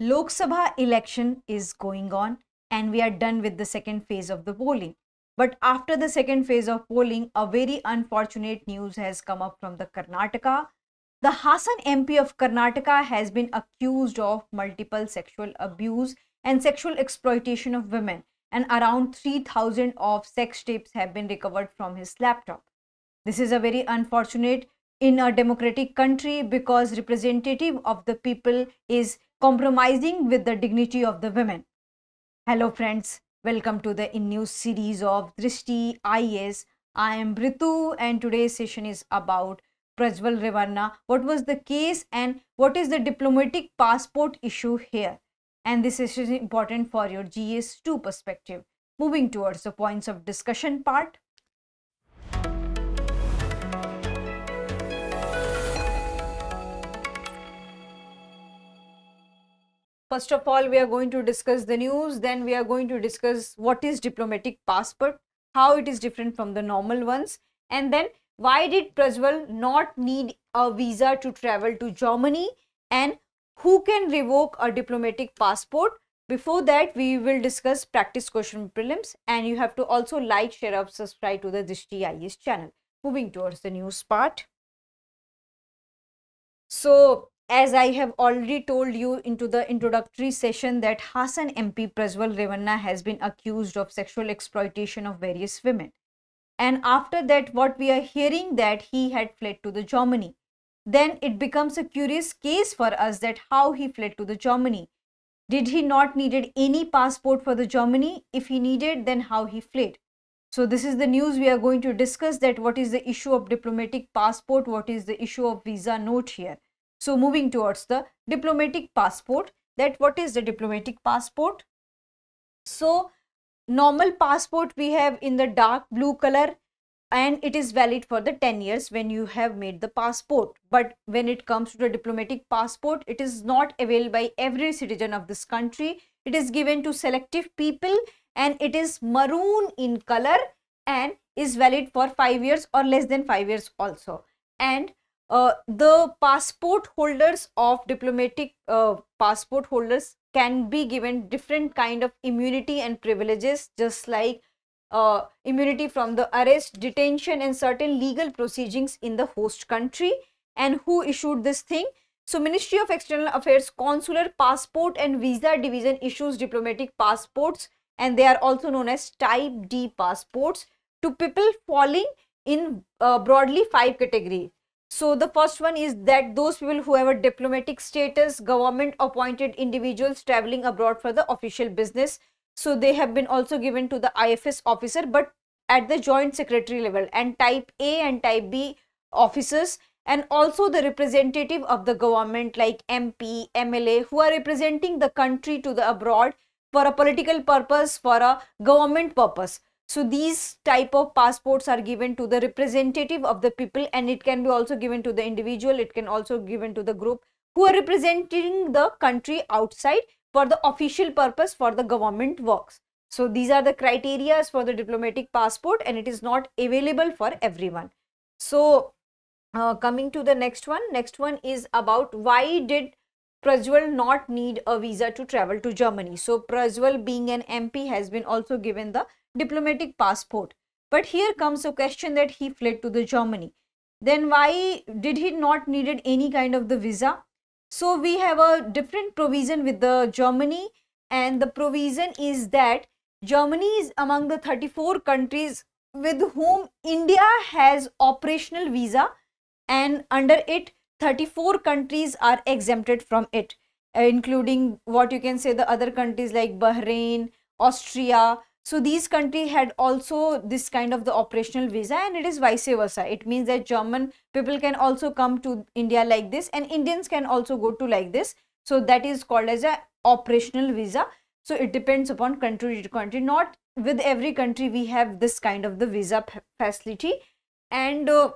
Lok Sabha election is going on and we are done with the second phase of the polling. But after the second phase of polling, a very unfortunate news has come up from the Karnataka. The Hassan MP of Karnataka has been accused of multiple sexual abuse and sexual exploitation of women and around 3000 of sex tapes have been recovered from his laptop. This is a very unfortunate in a democratic country because representative of the people is compromising with the dignity of the women. Hello friends, welcome to the in news series of Drishti IS. I am Britu and today's session is about Prajwal Revanna. What was the case and what is the diplomatic passport issue here? And this is important for your GS2 perspective. Moving towards the points of discussion part. First of all, we are going to discuss the news, then we are going to discuss what is diplomatic passport, how it is different from the normal ones, and then why did Prajwal not need a visa to travel to Germany and who can revoke a diplomatic passport. Before that, we will discuss practice question prelims and you have to also like, share, up, subscribe to the Dishti IS channel. Moving towards the news part. So, as I have already told you into the introductory session that Hassan MP Praswal Revanna has been accused of sexual exploitation of various women. And after that, what we are hearing that he had fled to the Germany. Then it becomes a curious case for us that how he fled to the Germany. Did he not needed any passport for the Germany? If he needed, then how he fled. So this is the news we are going to discuss that what is the issue of diplomatic passport, what is the issue of visa note here. So moving towards the diplomatic passport, that what is the diplomatic passport? So normal passport we have in the dark blue color and it is valid for the 10 years when you have made the passport. But when it comes to the diplomatic passport, it is not available by every citizen of this country. It is given to selective people and it is maroon in color and is valid for 5 years or less than 5 years also. And uh, the passport holders of diplomatic uh, passport holders can be given different kind of immunity and privileges just like uh, immunity from the arrest, detention and certain legal proceedings in the host country and who issued this thing. So Ministry of External Affairs Consular Passport and Visa Division issues diplomatic passports and they are also known as type D passports to people falling in uh, broadly five category so the first one is that those people who have a diplomatic status, government appointed individuals traveling abroad for the official business. So they have been also given to the IFS officer, but at the joint secretary level and type A and type B officers and also the representative of the government like MP, MLA who are representing the country to the abroad for a political purpose, for a government purpose. So these type of passports are given to the representative of the people and it can be also given to the individual. It can also given to the group who are representing the country outside for the official purpose for the government works. So these are the criteria for the diplomatic passport and it is not available for everyone. So uh, coming to the next one, next one is about why did Prajwal not need a visa to travel to Germany. So Prajwal being an MP has been also given the diplomatic passport. But here comes a question that he fled to the Germany. Then why did he not needed any kind of the visa? So we have a different provision with the Germany and the provision is that Germany is among the 34 countries with whom India has operational visa and under it 34 countries are exempted from it including what you can say the other countries like Bahrain, Austria, so these country had also this kind of the operational visa and it is vice versa. It means that German people can also come to India like this and Indians can also go to like this. So that is called as a operational visa. So it depends upon country to country. Not with every country we have this kind of the visa facility. And uh,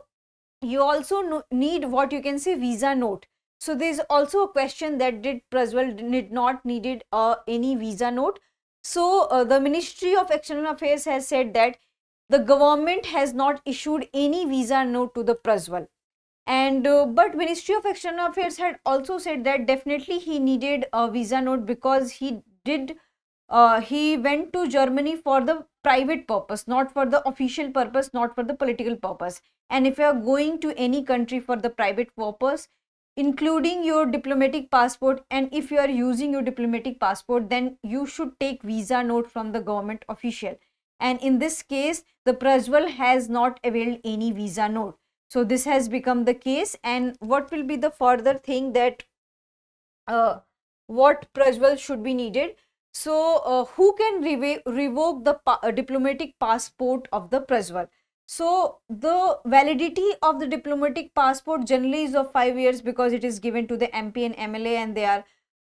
you also need what you can say visa note. So there is also a question that did Preswell did not needed uh, any visa note. So, uh, the Ministry of External Affairs has said that the government has not issued any visa note to the Praswal. And uh, but Ministry of External Affairs had also said that definitely he needed a visa note because he did uh, he went to Germany for the private purpose, not for the official purpose, not for the political purpose. And if you are going to any country for the private purpose, including your diplomatic passport and if you are using your diplomatic passport then you should take visa note from the government official and in this case the prajwal has not availed any visa note so this has become the case and what will be the further thing that uh, what prajwal should be needed so uh, who can revoke the pa diplomatic passport of the prajwal so the validity of the diplomatic passport generally is of 5 years because it is given to the MP and MLA and they are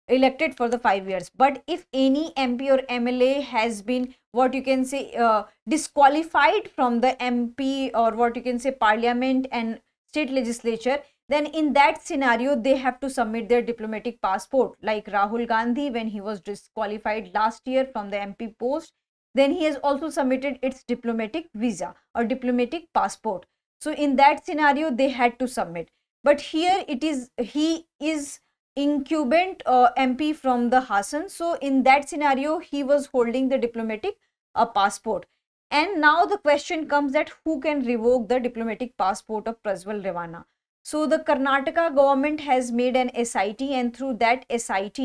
elected for the 5 years. But if any MP or MLA has been what you can say uh, disqualified from the MP or what you can say parliament and state legislature, then in that scenario they have to submit their diplomatic passport like Rahul Gandhi when he was disqualified last year from the MP post then he has also submitted its diplomatic visa or diplomatic passport. So in that scenario, they had to submit. But here it is, he is incumbent uh, MP from the Hassan. So in that scenario, he was holding the diplomatic uh, passport. And now the question comes that who can revoke the diplomatic passport of Praswal Rivana? So the Karnataka government has made an SIT and through that SIT,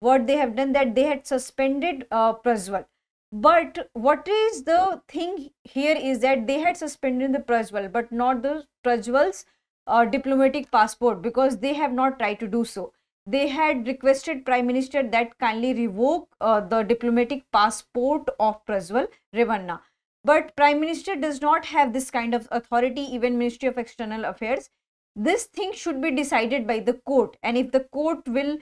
what they have done that they had suspended uh, Praswal. But what is the thing here is that they had suspended the Prajwal, but not the Prajwal's uh, diplomatic passport because they have not tried to do so. They had requested Prime Minister that kindly revoke uh, the diplomatic passport of Prajwal Revanna. But Prime Minister does not have this kind of authority, even Ministry of External Affairs. This thing should be decided by the court and if the court will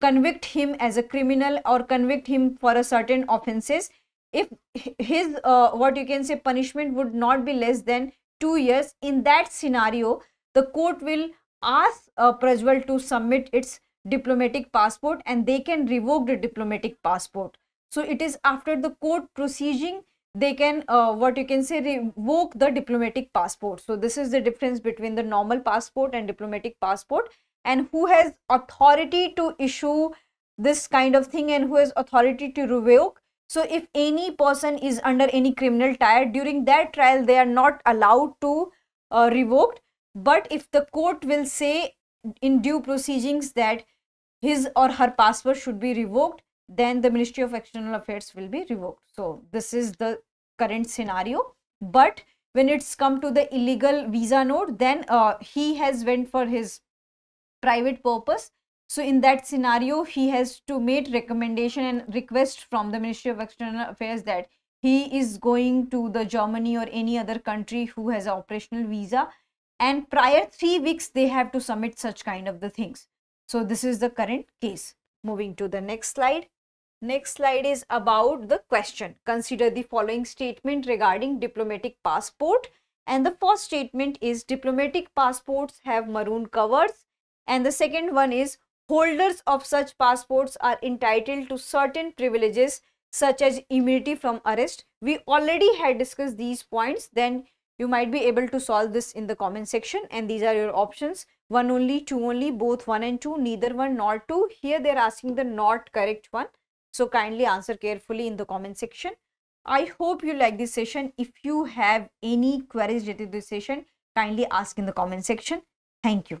convict him as a criminal or convict him for a certain offences, if his uh, what you can say punishment would not be less than 2 years in that scenario the court will ask uh, Prajwal to submit its diplomatic passport and they can revoke the diplomatic passport so it is after the court proceeding they can uh, what you can say revoke the diplomatic passport so this is the difference between the normal passport and diplomatic passport and who has authority to issue this kind of thing and who has authority to revoke so if any person is under any criminal trial, during that trial they are not allowed to uh, revoked. But if the court will say in due proceedings that his or her passport should be revoked, then the Ministry of External Affairs will be revoked. So this is the current scenario. But when it's come to the illegal visa note, then uh, he has went for his private purpose so in that scenario, he has to make recommendation and request from the Ministry of External Affairs that he is going to the Germany or any other country who has operational visa and prior three weeks they have to submit such kind of the things. So this is the current case. Moving to the next slide. Next slide is about the question. Consider the following statement regarding diplomatic passport. And the first statement is diplomatic passports have maroon covers. And the second one is holders of such passports are entitled to certain privileges such as immunity from arrest. We already had discussed these points, then you might be able to solve this in the comment section and these are your options. 1 only, 2 only, both 1 and 2, neither 1 nor 2. Here they are asking the not correct one. So kindly answer carefully in the comment section. I hope you like this session. If you have any queries related to this session, kindly ask in the comment section. Thank you.